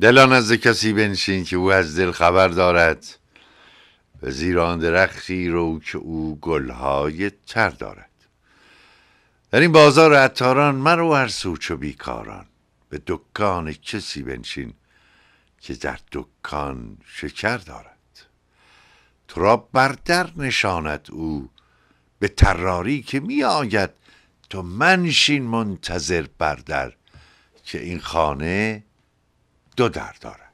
دلان از کسی بنشین که او از دل خبر دارد و زیر آن درختی رو که او گلهای تر دارد در این بازار عطاران مرو هر سوچ و بیکاران به دکان کسی بنشین که در دکان شکر دارد تو را بردر نشاند او به تراری که می آید تو منشین منتظر بردر که این خانه دو در دارد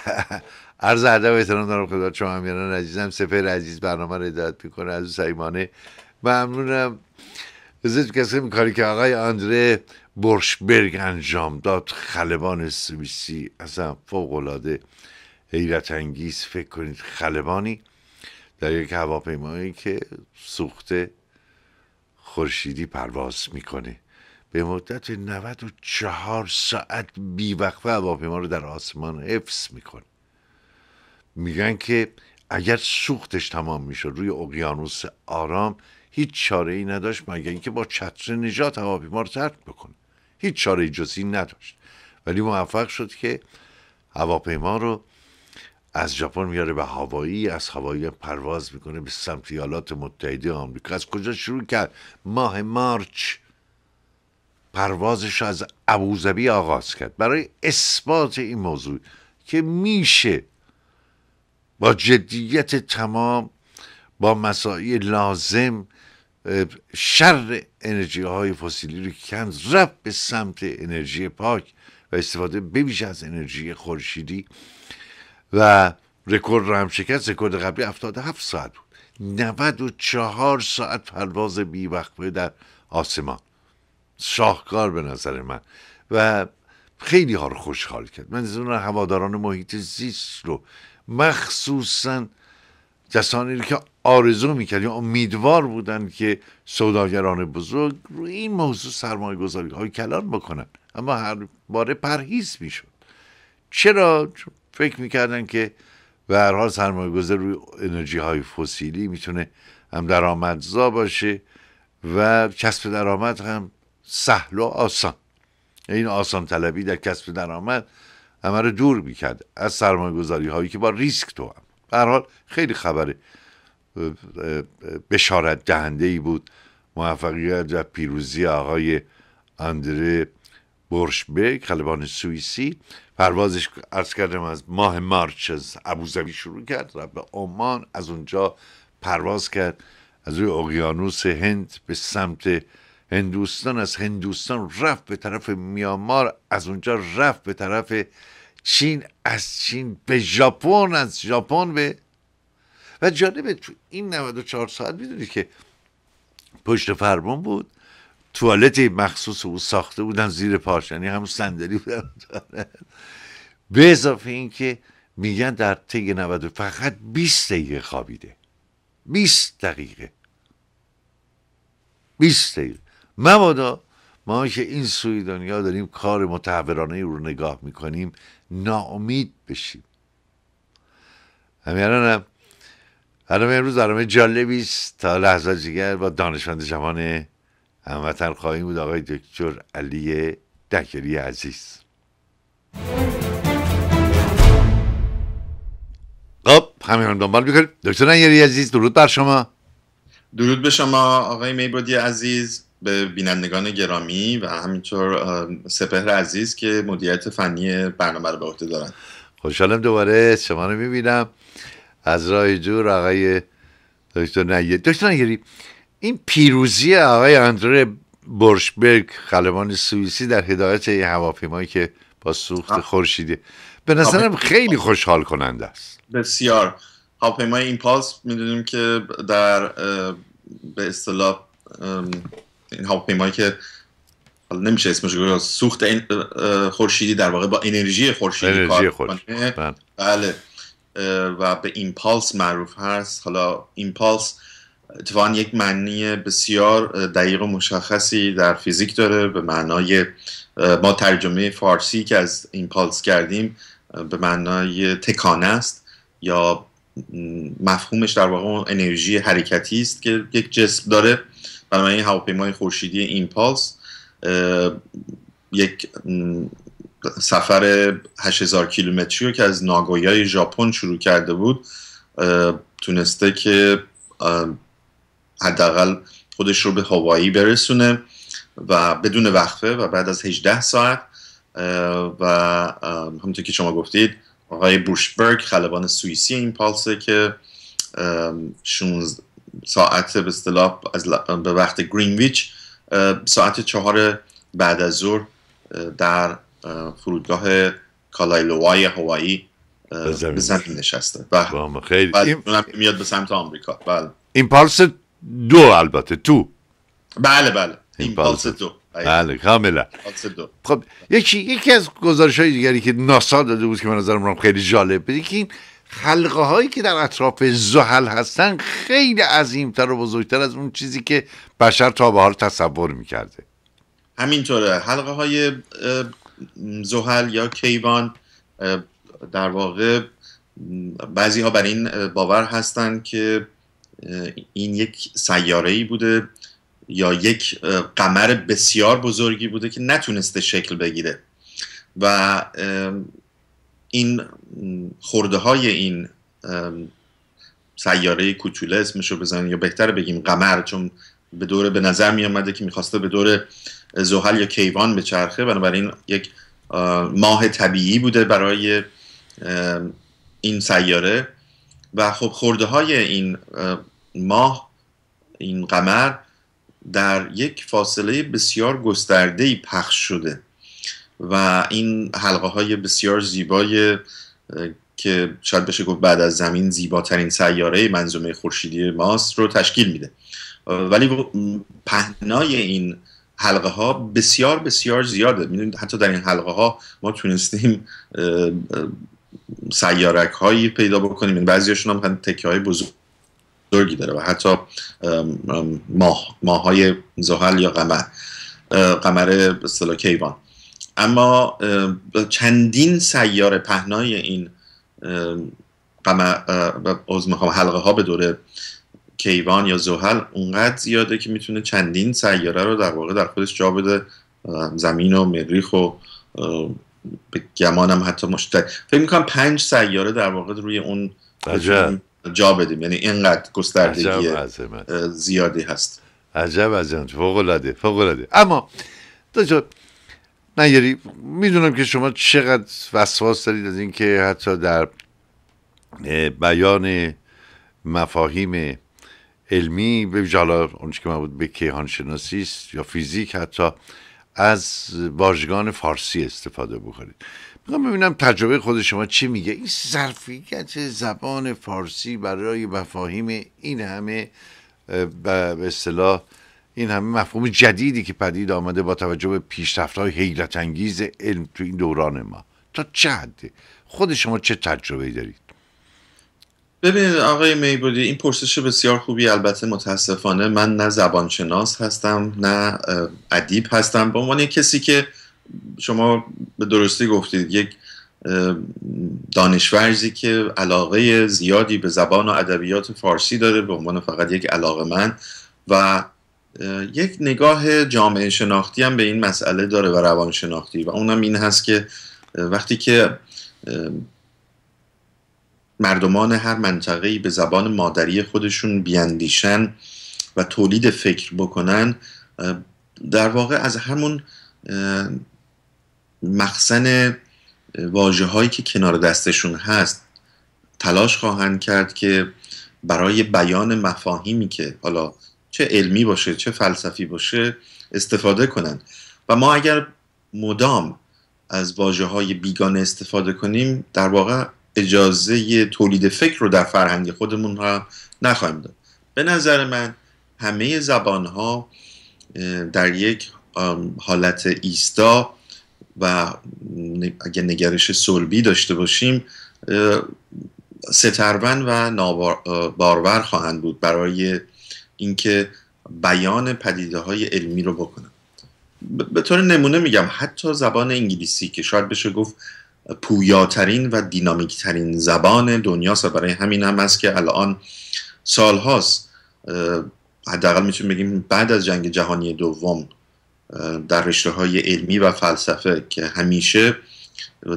عرض ادب احترام دارم خدا شما همیران عزیزم سپر عزیز برنامه رو ادایت میکنه از سیمانه ممنونم ضد کسی میکاری که آقای آندره برشبرگ انجام داد خلبان سویسی اصلا فوق العاده حیرت انگیز فکر کنید خلبانی در یک هواپیمایی که سوخته خورشیدی پرواز میکنه به مدت 94 ساعت بیوقفه هواپیما رو در آسمان حفظ میکنه میگن که اگر سوختش تمام میشد روی اقیانوس آرام هیچ چاره ای نداشت مگر اینکه با چتر نجات هواپیما رو ترک بکنه هیچ چاره جزی نداشت ولی موفق شد که هواپیما رو از ژاپن میاره به هوایی از هوایی پرواز میکنه به سمت ایالات متحده آمریکا از کجا شروع کرد ماه مارچ پروازش از ابوظبی آغاز کرد برای اثبات این موضوع که میشه با جدیت تمام با مساعی لازم شر انرژی های فسیلی رو کند رفت به سمت انرژی پاک و استفاده بویژه از انرژی خورشیدی و رکورد رو هم شکست رکورد قبلی 77 ساعت بود 94 ساعت پرواز بیوقفه در آسمان شاهکار به نظر من و خیلی ها رو خوشحال کرد من از اون هواداران محیط زیست رو مخصوصا کسانی رو که آرزو میکرد یا امیدوار بودن که سوداگران بزرگ روی این موضوع سرمایه گذاری های کلان بکنن اما هر باره پرهیز میشد چرا فکر میکردن که به هر سرمایه گذاری روی انرژی های فسیلی میتونه هم درآمدزا باشه و کسب درآمد هم سهل و آسان این آسان طلبی در کسب درآمد همه دور میکرد از سرمایه گذاری هایی که با ریسک تو هم حال خیلی خبر بشارت دهنده ای بود موفقیت و پیروزی آقای اندره برشبک خلبان سوئیسی پروازش ارز کردم از ماه مارچ از ابوظبی شروع کرد رفت به عمان از اونجا پرواز کرد از روی اقیانوس هند به سمت هندوستان از هندوستان رفت به طرف میامار از اونجا رفت به طرف چین از چین به ژاپن از ژاپن به و جالبه تو این 94 ساعت میدونی که پشت فرمان بود توالت مخصوص او ساخته بودن زیر پاش یعنی همون صندلی بودن به اضافه اینکه میگن در طی 90 فقط 20 دقیقه خوابیده 20 دقیقه 20 دقیقه مبادا ما که این سوی دنیا داریم کار متحورانه رو نگاه میکنیم ناامید بشیم همین هم برنامه امروز برنامه جالبی است تا لحظه دیگر با دانشمند جوان هموطن خواهیم بود آقای دکتر علی دکری عزیز خب همین دنبال میکنیم دکتر نگری عزیز درود بر شما درود به شما آقای میبودی عزیز به بینندگان گرامی و همینطور سپهر عزیز که مدیریت فنی برنامه رو به عهده دارن خوشحالم خب، دوباره شما رو میبینم از راه جور آقای دکتر نگیری دکتر نگیری این پیروزی آقای اندره برشبرگ خلبان سوئیسی در هدایت این هواپیمایی که با سوخت خورشیدی به نظرم خیلی خوشحال کننده است بسیار هواپیمای پاس میدونیم که در به اصطلاح این هواپیمایی که حالا نمیشه اسمش گفت سوخت خورشیدی در واقع با انرژی خورشیدی کار بله. بله و به ایمپالس معروف هست حالا ایمپالس اتفاقا یک معنی بسیار دقیق و مشخصی در فیزیک داره به معنای ما ترجمه فارسی که از ایمپالس کردیم به معنای تکانه است یا مفهومش در واقع انرژی حرکتی است که یک جسم داره بنابراین هواپیمای خورشیدی ایمپالس یک سفر 8000 کیلومتری رو که از ناگویای ژاپن شروع کرده بود تونسته که حداقل خودش رو به هوایی برسونه و بدون وقفه و بعد از 18 ساعت و همونطور که شما گفتید آقای بوشبرگ خلبان سوئیسی این پالسه که ساعت به اصطلاح از به وقت گرینویچ ساعت چهار بعد از ظهر در فرودگاه کالایلوای هوایی به زمین نشسته بله خیلی این... میاد به سمت آمریکا بله این پالس دو البته تو بله بله این پالس دو بله کاملا خب یکی یکی از گزارش های دیگری که ناسا داده بود که من نظرم خیلی جالب بود که این حلقه هایی که در اطراف زحل هستن خیلی عظیمتر و بزرگتر از اون چیزی که بشر تا به حال تصور میکرده همینطوره حلقه های زحل یا کیوان در واقع بعضی ها بر این باور هستند که این یک سیاره ای بوده یا یک قمر بسیار بزرگی بوده که نتونسته شکل بگیره و این خورده های این سیاره کوچوله اسمشو بزنیم یا بهتر بگیم قمر چون به دور به نظر می آمده که میخواسته به دور زحل یا کیوان به چرخه بنابراین یک ماه طبیعی بوده برای این سیاره و خب خورده های این ماه این قمر در یک فاصله بسیار گسترده پخش شده و این حلقه های بسیار زیبای که شاید بشه گفت بعد از زمین زیباترین سیاره منظومه خورشیدی ماست رو تشکیل میده ولی پهنای این حلقه ها بسیار بسیار زیاده میدونید حتی در این حلقه ها ما تونستیم سیارک هایی پیدا بکنیم این یعنی بعضیشون هم تکه های بزرگی داره و حتی ماه ماه های زحل یا قمر قمر اصطلاح کیوان اما چندین سیار پهنای این از میخوام حلقه ها به دور کیوان یا زحل اونقدر زیاده که میتونه چندین سیاره رو در واقع در خودش جا بده زمین و مریخ و به گمانم حتی مشترک فکر میکنم پنج سیاره در واقع روی اون جا بدیم یعنی اینقدر گستردگی زیادی هست عجب عجب فوق العاده فوق العاده اما نه میدونم که شما چقدر وسواس دارید از اینکه حتی در بیان مفاهیم علمی به حالا اونچه که مربوط به کیهان شناسی است یا فیزیک حتی از واژگان فارسی استفاده بکنید میخوام ببینم تجربه خود شما چی میگه این ظرفیت زبان فارسی برای مفاهیم این همه به اصطلاح این همه مفهوم جدیدی که پدید آمده با توجه به پیشرفت‌های حیرت انگیز علم تو این دوران ما تا چه حده خود شما چه تجربه‌ای دارید ببینید آقای میبودی این پرسش بسیار خوبی البته متاسفانه من نه زبانشناس هستم نه ادیب هستم به عنوان کسی که شما به درستی گفتید یک دانشورزی که علاقه زیادی به زبان و ادبیات فارسی داره به عنوان فقط یک علاقه من و یک نگاه جامعه شناختی هم به این مسئله داره و روان شناختی و اونم این هست که وقتی که مردمان هر منطقه‌ای به زبان مادری خودشون بیاندیشن و تولید فکر بکنن در واقع از همون مخزن واجه هایی که کنار دستشون هست تلاش خواهند کرد که برای بیان مفاهیمی که حالا چه علمی باشه چه فلسفی باشه استفاده کنن و ما اگر مدام از واژه های بیگانه استفاده کنیم در واقع اجازه تولید فکر رو در فرهنگ خودمون را نخواهیم داد به نظر من همه زبان ها در یک حالت ایستا و اگر نگرش سلبی داشته باشیم سترون و نابارور خواهند بود برای اینکه بیان پدیده های علمی رو بکنم به طور نمونه میگم حتی زبان انگلیسی که شاید بشه گفت پویاترین و دینامیکترین زبان دنیاست و برای همین هم است که الان سال هاست حداقل میتونیم بگیم بعد از جنگ جهانی دوم در رشته های علمی و فلسفه که همیشه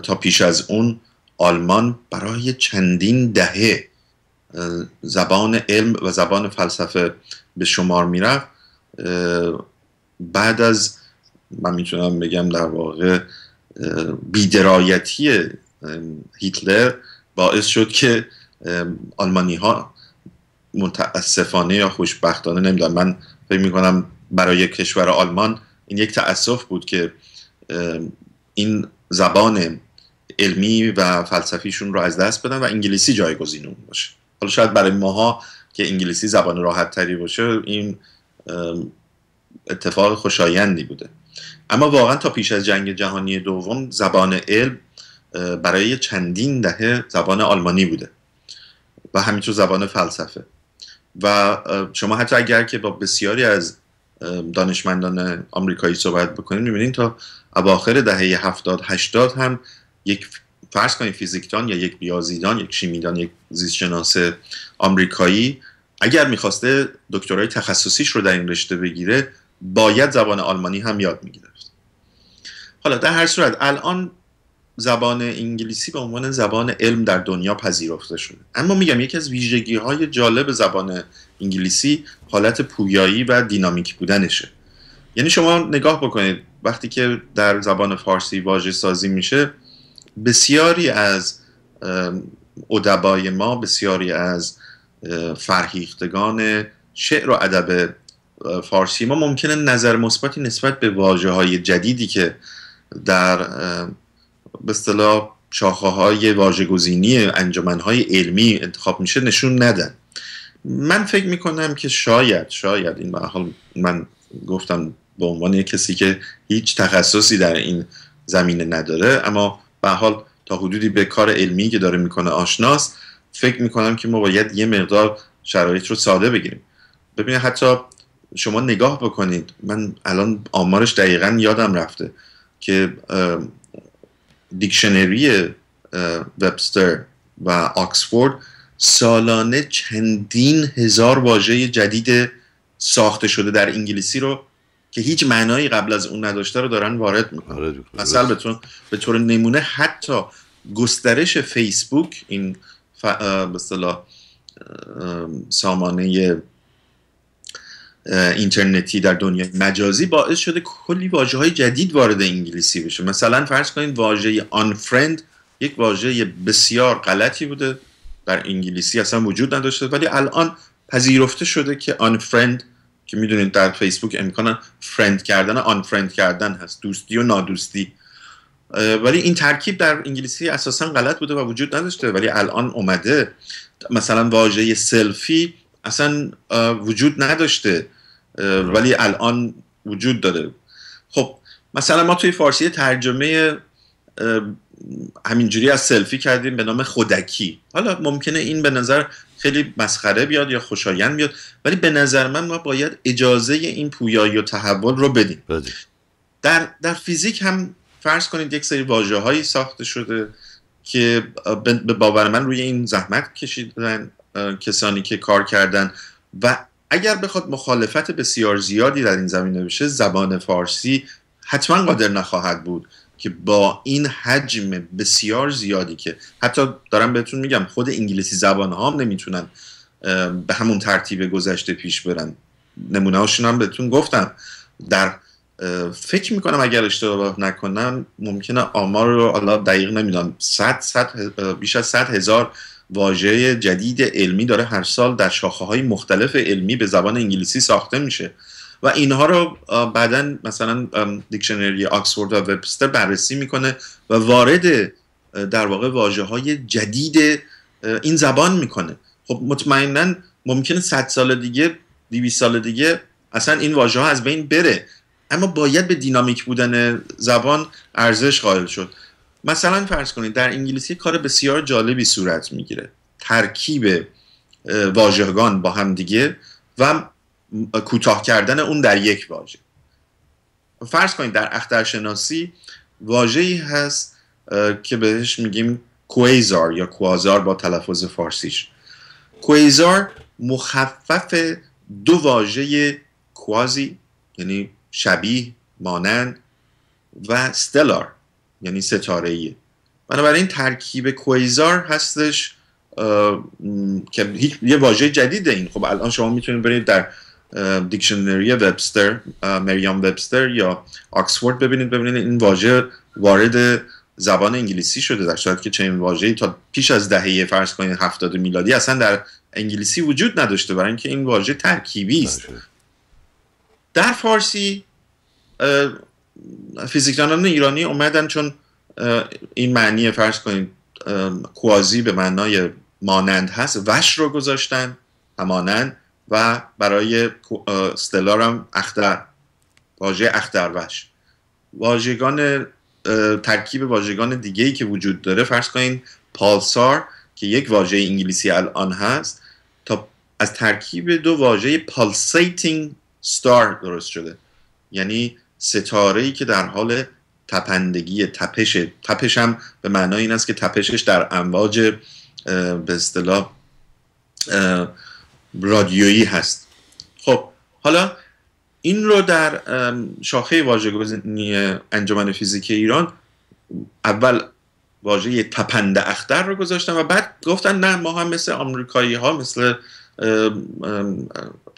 تا پیش از اون آلمان برای چندین دهه زبان علم و زبان فلسفه به شمار میرفت بعد از من میتونم بگم در واقع بیدرایتی هیتلر باعث شد که آلمانی ها متاسفانه یا خوشبختانه نمیدونم من فکر میکنم برای کشور آلمان این یک تاسف بود که این زبان علمی و فلسفیشون رو از دست بدن و انگلیسی جایگزین اون باشه حالا شاید برای ماها که انگلیسی زبان راحت تری باشه این اتفاق خوشایندی بوده اما واقعا تا پیش از جنگ جهانی دوم زبان علم برای چندین دهه زبان آلمانی بوده و همینطور زبان فلسفه و شما حتی اگر که با بسیاری از دانشمندان آمریکایی صحبت بکنید میبینید تا اواخر دهه 70 80 هم یک فرض کنید فیزیکدان یا یک بیازیدان یک شیمیدان یک زیستشناس آمریکایی اگر میخواسته دکترای تخصصیش رو در این رشته بگیره باید زبان آلمانی هم یاد میگرفت حالا در هر صورت الان زبان انگلیسی به عنوان زبان علم در دنیا پذیرفته شده اما میگم یکی از ویژگی های جالب زبان انگلیسی حالت پویایی و دینامیک بودنشه یعنی شما نگاه بکنید وقتی که در زبان فارسی واژه سازی میشه بسیاری از ادبای ما بسیاری از فرهیختگان شعر و ادب فارسی ما ممکنه نظر مثبتی نسبت به واجه های جدیدی که در به اصطلاح شاخه های واجه انجمن های علمی انتخاب میشه نشون ندن من فکر میکنم که شاید شاید این حال من گفتم به عنوان کسی که هیچ تخصصی در این زمینه نداره اما به حال تا حدودی به کار علمی که داره میکنه آشناس فکر میکنم که ما باید یه مقدار شرایط رو ساده بگیریم ببینید حتی شما نگاه بکنید من الان آمارش دقیقا یادم رفته که دیکشنری وبستر و آکسفورد سالانه چندین هزار واژه جدید ساخته شده در انگلیسی رو که هیچ معنایی قبل از اون نداشته رو دارن وارد میکنن مثلا به طور, به طور نمونه حتی گسترش فیسبوک این ف... سامانه اینترنتی در دنیای مجازی باعث شده کلی واجه های جدید وارد انگلیسی بشه مثلا فرض کنید واژه آن فرند یک واژه بسیار غلطی بوده در انگلیسی اصلا وجود نداشته ولی الان پذیرفته شده که آن فرند که میدونید در فیسبوک امکان فرند کردن آن فرند کردن هست دوستی و نادوستی ولی این ترکیب در انگلیسی اساسا غلط بوده و وجود نداشته ولی الان اومده مثلا واژه سلفی اصلا وجود نداشته ولی الان وجود داره خب مثلا ما توی فارسی ترجمه همینجوری از سلفی کردیم به نام خودکی حالا ممکنه این به نظر خیلی مسخره بیاد یا خوشایند بیاد ولی به نظر من ما باید اجازه این پویایی و تحول رو بدیم در, در فیزیک هم فرض کنید یک سری واجه هایی ساخته شده که به باور من روی این زحمت کشیدن کسانی که کار کردن و اگر بخواد مخالفت بسیار زیادی در این زمینه بشه زبان فارسی حتما قادر نخواهد بود که با این حجم بسیار زیادی که حتی دارم بهتون میگم خود انگلیسی زبان ها هم نمیتونن به همون ترتیب گذشته پیش برن نمونه هاشون هم بهتون گفتم در فکر میکنم اگر اشتباه نکنم ممکنه آمار رو حالا دقیق نمیدونم صد صد بیش از صد هزار واژه جدید علمی داره هر سال در شاخه های مختلف علمی به زبان انگلیسی ساخته میشه و اینها رو بعدا مثلا دیکشنری آکسفورد و وبستر بررسی میکنه و وارد در واقع واجه های جدید این زبان میکنه خب مطمئنا ممکنه 100 سال دیگه 200 سال دیگه اصلا این واژه ها از بین بره اما باید به دینامیک بودن زبان ارزش قائل شد مثلا فرض کنید در انگلیسی کار بسیار جالبی صورت میگیره ترکیب واژگان با هم دیگه و کوتاه کردن اون در یک واژه فرض کنید در اخترشناسی ای هست که بهش میگیم کویزار یا کوازار با تلفظ فارسیش کویزار مخفف دو واژه کوازی یعنی شبیه مانند و ستلار یعنی ستاره ای بنابراین ترکیب کویزار هستش که یه واژه جدیده این خب الان شما میتونید برید در دیکشنری وبستر مریام وبستر یا آکسفورد ببینید ببینید این واژه وارد زبان انگلیسی شده در صورتی که چنین واژه‌ای تا پیش از دهه فرض کنید 70 میلادی اصلا در انگلیسی وجود نداشته برای اینکه این واژه ترکیبی است در فارسی فیزیکدانان ایرانی اومدن چون این معنی فرض کنید کوازی به معنای مانند هست وش رو گذاشتن همانند و برای استلارم اختر واژه اختروش واژگان ترکیب واژگان دیگه ای که وجود داره فرض کنین پالسار که یک واژه انگلیسی الان هست تا از ترکیب دو واژه پالسیتینگ ستار درست شده یعنی ستاره ای که در حال تپندگی تپش تپش هم به معنای این است که تپشش در امواج به اصطلاح رادیویی هست خب حالا این رو در شاخه واژگونی انجمن فیزیک ایران اول واژه تپنده اختر رو گذاشتن و بعد گفتن نه ما هم مثل آمریکایی ها مثل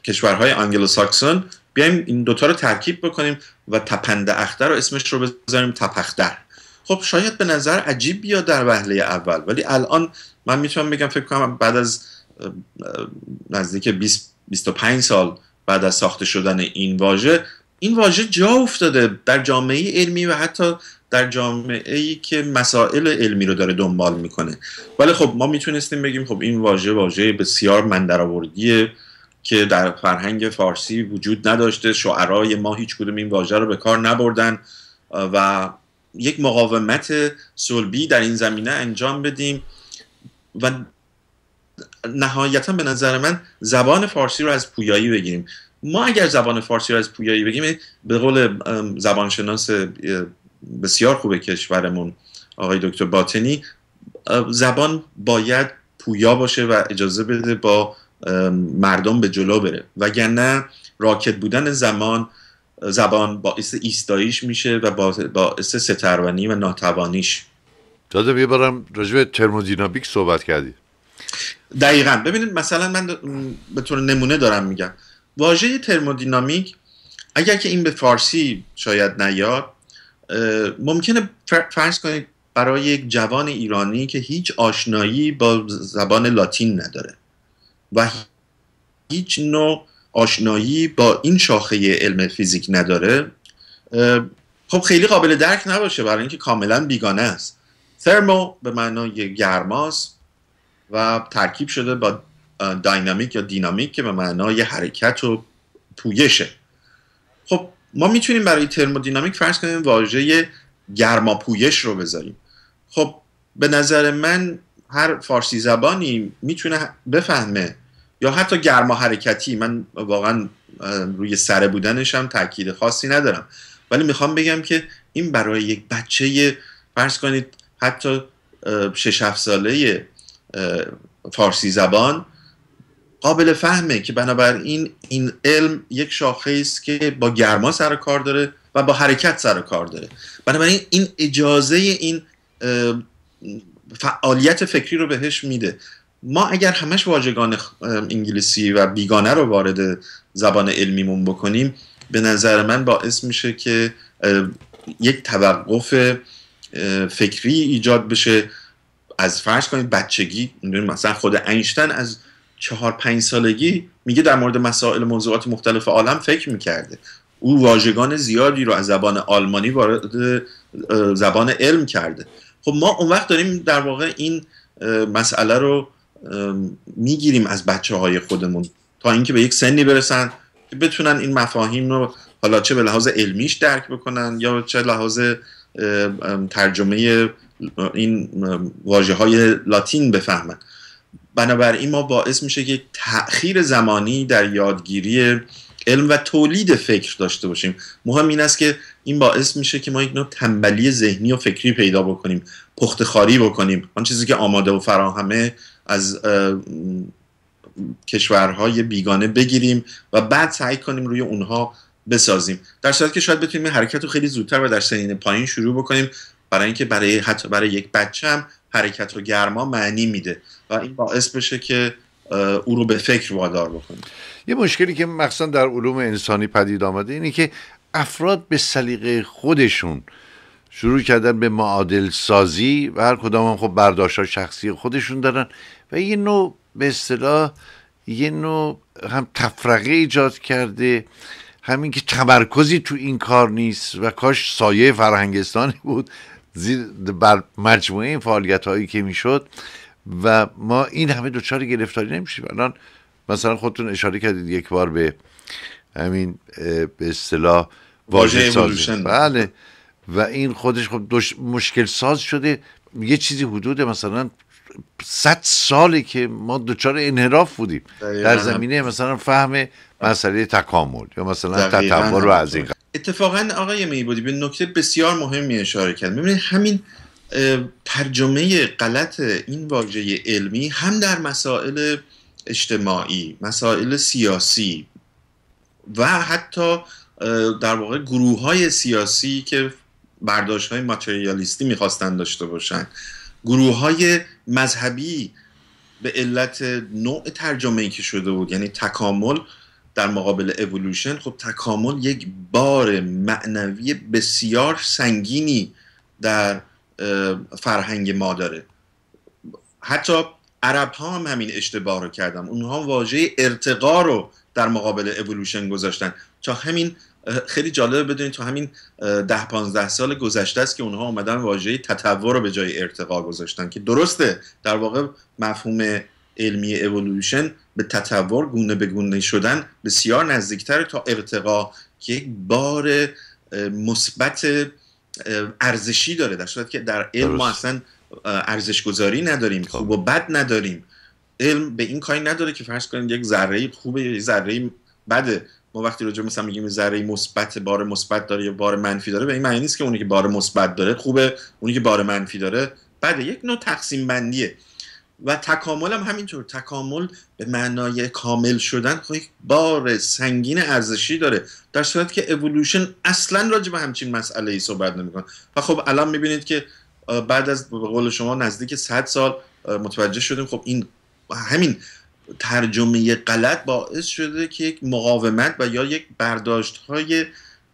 کشورهای آنگلو ساکسون بیایم این دوتا رو ترکیب بکنیم و تپنده اختر رو اسمش رو بذاریم تپختر خب شاید به نظر عجیب بیاد در وهله اول ولی الان من میتونم بگم فکر کنم بعد از نزدیک 20 25 سال بعد از ساخته شدن این واژه این واژه جا افتاده در جامعه علمی و حتی در جامعه ای که مسائل علمی رو داره دنبال میکنه ولی خب ما میتونستیم بگیم خب این واژه واژه بسیار مندرآوردیه که در فرهنگ فارسی وجود نداشته شعرای ما هیچ کدوم این واژه رو به کار نبردن و یک مقاومت سلبی در این زمینه انجام بدیم و نهایتا به نظر من زبان فارسی رو از پویایی بگیریم ما اگر زبان فارسی رو از پویایی بگیم یعنی به قول زبانشناس بسیار خوب کشورمون آقای دکتر باطنی زبان باید پویا باشه و اجازه بده با مردم به جلو بره وگرنه راکت بودن زمان زبان باعث ایستاییش میشه و باعث سترونی و ناتوانیش تازه بیا برم راجب ترمودینامیک صحبت کردی دقیقا ببینید مثلا من به طور نمونه دارم میگم واژه ترمودینامیک اگر که این به فارسی شاید نیاد ممکنه فرض کنید برای یک جوان ایرانی که هیچ آشنایی با زبان لاتین نداره و هیچ نوع آشنایی با این شاخه علم فیزیک نداره خب خیلی قابل درک نباشه برای اینکه کاملا بیگانه است ترمو به معنای گرماست و ترکیب شده با داینامیک یا دینامیک که به معنای حرکت و پویشه خب ما میتونیم برای ترمودینامیک فرض کنیم واژه پویش رو بذاریم خب به نظر من هر فارسی زبانی میتونه بفهمه یا حتی گرما حرکتی من واقعا روی سره بودنش هم تاکید خاصی ندارم ولی میخوام بگم که این برای یک بچه فرض کنید حتی 6 7 ساله فارسی زبان قابل فهمه که بنابراین این علم یک شاخه است که با گرما سر کار داره و با حرکت سر کار داره بنابراین این اجازه این فعالیت فکری رو بهش میده ما اگر همش واژگان انگلیسی و بیگانه رو وارد زبان علمیمون بکنیم به نظر من باعث میشه که یک توقف فکری ایجاد بشه از فرض کنید بچگی مثلا خود اینشتن از چهار پنج سالگی میگه در مورد مسائل موضوعات مختلف عالم فکر میکرده او واژگان زیادی رو از زبان آلمانی وارد زبان علم کرده خب ما اون وقت داریم در واقع این مسئله رو میگیریم از بچه های خودمون تا اینکه به یک سنی برسن که بتونن این مفاهیم رو حالا چه به لحاظ علمیش درک بکنن یا چه لحاظ ترجمه این واجه های لاتین بفهمن بنابراین ما باعث میشه که تأخیر زمانی در یادگیری علم و تولید فکر داشته باشیم مهم این است که این باعث میشه که ما یک نوع تنبلی ذهنی و فکری پیدا بکنیم پختخاری بکنیم آن چیزی که آماده و فراهمه از کشورهای بیگانه بگیریم و بعد سعی کنیم روی اونها بسازیم در صورتی که شاید بتونیم حرکت رو خیلی زودتر و در سنین پایین شروع بکنیم برای اینکه برای حتی برای یک بچه هم حرکت و گرما معنی میده و این باعث بشه که او رو به فکر وادار بکنه یه مشکلی که مخصوصا در علوم انسانی پدید آمده اینه که افراد به سلیقه خودشون شروع کردن به معادل سازی و هر کدام هم خب برداشت شخصی خودشون دارن و یه نوع به اصطلاح یه نوع هم تفرقه ایجاد کرده همین که تمرکزی تو این کار نیست و کاش سایه فرهنگستانی بود زیر بر مجموعه این فعالیت هایی که میشد و ما این همه دوچار گرفتاری نمیشیم الان مثلا خودتون اشاره کردید یک بار به همین به اصطلاح واژه سازی بله و این خودش خب مشکل ساز شده یه چیزی حدود مثلا صد ساله که ما دوچار انحراف بودیم در زمینه مثلا فهم مسئله تکامل یا مثلا تطور و از این اتفاقا آقای میبودی به نکته بسیار مهمی اشاره کرد ببینید همین ترجمه غلط این واژه علمی هم در مسائل اجتماعی مسائل سیاسی و حتی در واقع گروه های سیاسی که برداشت های ماتریالیستی میخواستن داشته باشن گروه های مذهبی به علت نوع ترجمه که شده بود یعنی تکامل در مقابل اولوشن خب تکامل یک بار معنوی بسیار سنگینی در فرهنگ ما داره حتی عرب ها هم همین اشتباه رو کردن اونها واژه ارتقا رو در مقابل اولوشن گذاشتن تا همین خیلی جالبه بدونید تا همین ده پانزده سال گذشته است که اونها آمدن واژه تطور رو به جای ارتقا گذاشتن که درسته در واقع مفهوم علمی اولوشن به تطور گونه به گونه شدن بسیار نزدیکتر تا ارتقا که یک بار مثبت ارزشی داره در صورتی که در علم ما اصلا ارزش گذاری نداریم خب. خوب و بد نداریم علم به این کاری نداره که فرض کنید یک ذره خوبه یا یک ذره بده ما وقتی راجع مثلا میگیم ذره مثبت بار مثبت داره یا بار منفی داره به این معنی نیست که اونی که بار مثبت داره خوبه اونی که بار منفی داره بده یک نوع تقسیم بندیه و تکامل هم همینطور تکامل به معنای کامل شدن خب یک بار سنگین ارزشی داره در صورت که اولوشن اصلا راجع به همچین مسئله ای صحبت نمیکنه و خب الان میبینید که بعد از به قول شما نزدیک 100 سال متوجه شدیم خب این همین ترجمه غلط باعث شده که یک مقاومت و یا یک برداشت های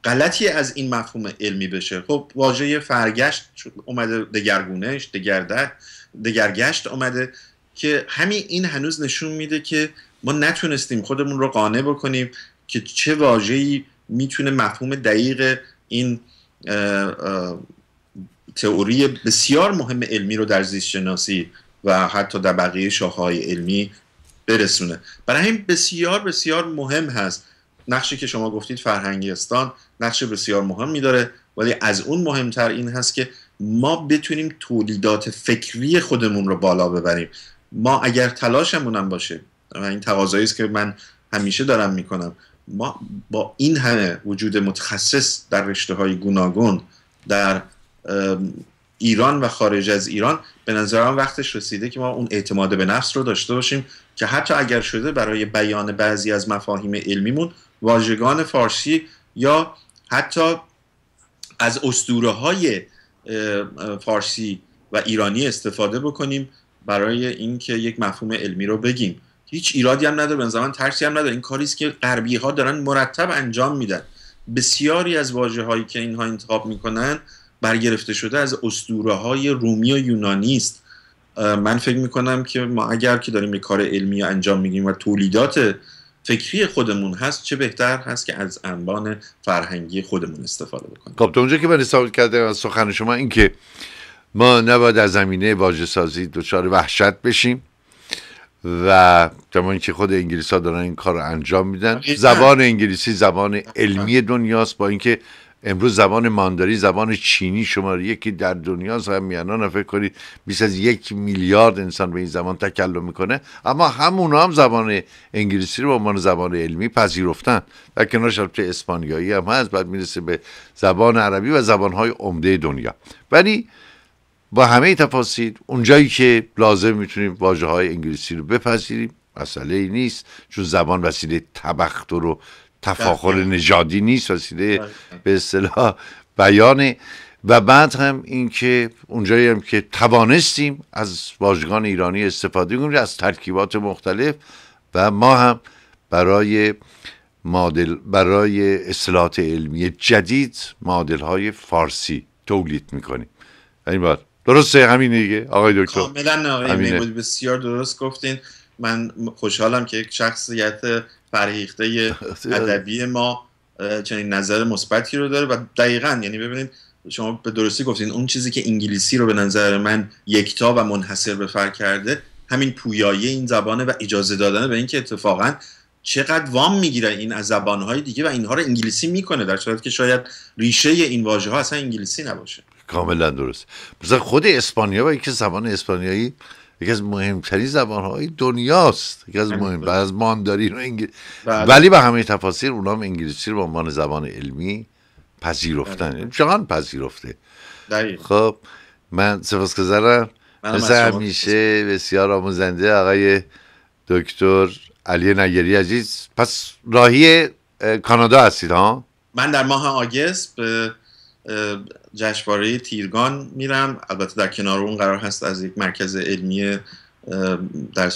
غلطی از این مفهوم علمی بشه خب واژه فرگشت اومده دگرگونش دگرده دگرگشت آمده که همین این هنوز نشون میده که ما نتونستیم خودمون رو قانع بکنیم که چه واژه‌ای میتونه مفهوم دقیق این تئوری بسیار مهم علمی رو در زیست شناسی و حتی در بقیه شاخه‌های علمی برسونه برای همین بسیار بسیار مهم هست نقشی که شما گفتید فرهنگستان نقش بسیار مهمی داره ولی از اون مهمتر این هست که ما بتونیم تولیدات فکری خودمون رو بالا ببریم ما اگر تلاشمون هم باشه و این تقاضایی است که من همیشه دارم میکنم ما با این همه وجود متخصص در رشته های گوناگون در ایران و خارج از ایران به نظرم وقتش رسیده که ما اون اعتماد به نفس رو داشته باشیم که حتی اگر شده برای بیان بعضی از مفاهیم علمیمون واژگان فارسی یا حتی از اسطوره های فارسی و ایرانی استفاده بکنیم برای اینکه یک مفهوم علمی رو بگیم هیچ ایرادی هم نداره به ترسی هم نداره این کاری است که غربی ها دارن مرتب انجام میدن بسیاری از واجه هایی که اینها انتخاب میکنن برگرفته شده از اسطوره های رومی و یونانی است من فکر میکنم که ما اگر که داریم یک کار علمی انجام میدیم و تولیدات فکری خودمون هست چه بهتر هست که از انبان فرهنگی خودمون استفاده بکنیم خب تا اونجا که من استفاده کردم از سخن شما این که ما نباید از زمینه واجه سازی دچار وحشت بشیم و کما که خود انگلیس ها دارن این کار رو انجام میدن زبان انگلیسی زبان علمی دنیاست با اینکه امروز زبان مانداری زبان چینی شماره یکی در دنیا سهمیانان فکر کنید بیش از یک میلیارد انسان به این زبان تکلم میکنه اما همونا هم زبان انگلیسی رو به عنوان زبان علمی پذیرفتن در کنارش البته اسپانیایی هم هست بعد میرسه به زبان عربی و زبانهای عمده دنیا ولی با همه تفاصیل اونجایی که لازم میتونیم واژه های انگلیسی رو بپذیریم مسئله ای نیست چون زبان وسیله تبختر و تفاخر بله. نژادی نیست وسیله بله. به اصطلاح بیان و بعد هم اینکه اونجایی هم که توانستیم از واژگان ایرانی استفاده کنیم از ترکیبات مختلف و ما هم برای مادل برای اصطلاحات علمی جدید مادل های فارسی تولید میکنیم این بار درسته همینه دیگه آقای دکتر کاملا آقای بسیار درست گفتین من خوشحالم که یک شخصیت فرهیخته ادبی ما چنین نظر مثبتی رو داره و دقیقا یعنی ببینید شما به درستی گفتین اون چیزی که انگلیسی رو به نظر من یکتا و منحصر به فرد کرده همین پویایی این زبانه و اجازه دادن به اینکه اتفاقا چقدر وام میگیره این از زبانهای دیگه و اینها رو انگلیسی میکنه در صورتی که شاید ریشه این واژه ها اصلا انگلیسی نباشه کاملا درست خود اسپانیا و یکی زبان اسپانیایی یکی از مهمترین های دنیاست یکی از مهم بعد از ماندارین و بله. ولی به همه تفاصیل اونا هم انگلیسی رو به عنوان زبان علمی پذیرفتن جهان پذیرفته خب من سپاسگزارم مثل همیشه بسیار آموزنده آقای دکتر علی نگری عزیز پس راهی کانادا هستید ها من در ماه آگست به جشنواره تیرگان میرم البته در کنار اون قرار هست از یک مرکز علمی در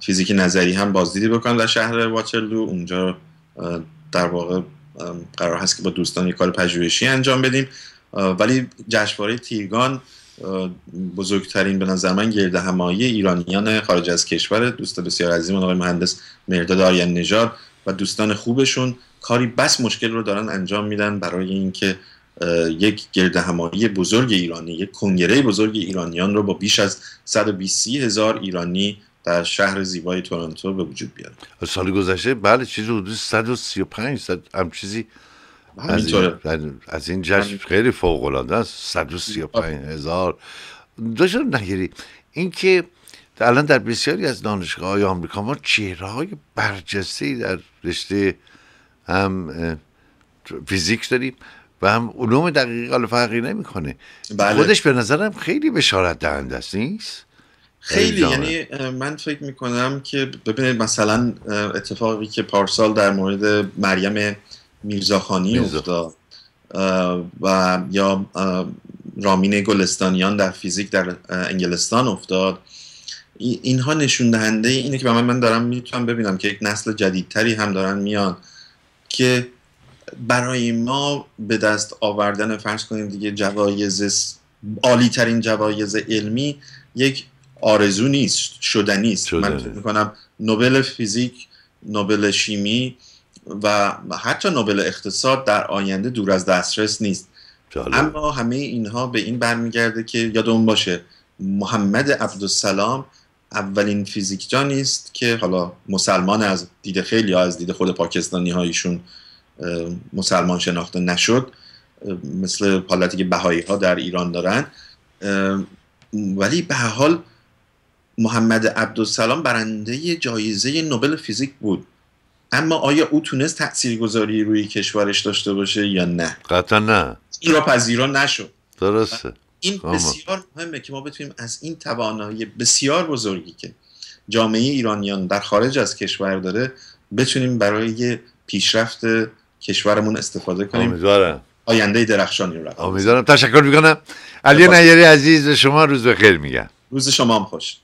فیزیک نظری هم بازدیدی بکنم در شهر واچرلو اونجا در واقع قرار هست که با دوستان یک کار پژوهشی انجام بدیم ولی جشنواره تیرگان بزرگترین به نظر من گرد همایی ایرانیان خارج از کشور دوست بسیار عزیزم آقای مهندس مرداد آریان نژاد و دوستان خوبشون کاری بس مشکل رو دارن انجام میدن برای اینکه یک گرد همایی بزرگ ایرانی یک کنگره بزرگ ایرانیان رو با بیش از 120 هزار ایرانی در شهر زیبای تورنتو به وجود بیاره سال گذشته بله چیزی حدود 135 صد هم چیزی بله، از این, از این جشن بله. خیلی فوق العاده است 135 هزار دچار نگیری اینکه الان در بسیاری از دانشگاه های آمریکا ما چهره های برجسته در رشته هم فیزیک داریم و هم علوم دقیق حالا فرقی نمیکنه بله. خودش به نظرم خیلی بشارت دهنده است نیست خیلی یعنی من فکر کنم که ببینید مثلا اتفاقی که پارسال در مورد مریم میرزاخانی میرزا. افتاد و یا رامین گلستانیان در فیزیک در انگلستان افتاد اینها نشون دهنده اینه که من من دارم میتونم ببینم که یک نسل جدیدتری هم دارن میان که برای ما به دست آوردن فرض کنیم دیگه جوایز عالی ترین جوایز علمی یک آرزو نیست شده نیست شده. من میکنم نوبل فیزیک نوبل شیمی و حتی نوبل اقتصاد در آینده دور از دسترس نیست اما همه اینها به این برمیگرده که اون باشه محمد عبدالسلام اولین فیزیکدانی است که حالا مسلمان از دید خیلی ها از دید خود پاکستانی هایشون مسلمان شناخته نشد مثل حالتی که بهایی ها در ایران دارن ولی به حال محمد عبدالسلام برنده جایزه نوبل فیزیک بود اما آیا او تونست تاثیرگذاری روی کشورش داشته باشه یا نه قطعا نه این را پذیرا نشد درسته این بسیار مهمه که ما بتونیم از این توانایی بسیار بزرگی که جامعه ایرانیان در خارج از کشور داره بتونیم برای پیشرفت کشورمون استفاده کنیم امیدوارم آینده درخشانی رو رقم امیدوارم تشکر میکنم علی نیری عزیز به شما روز بخیر میگم روز شما هم خوش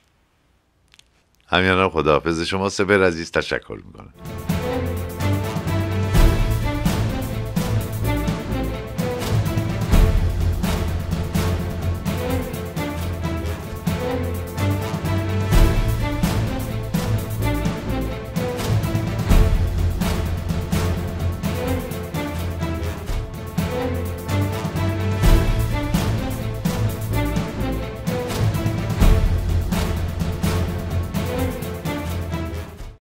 همینم خداحافظ شما سپر عزیز تشکر میکنم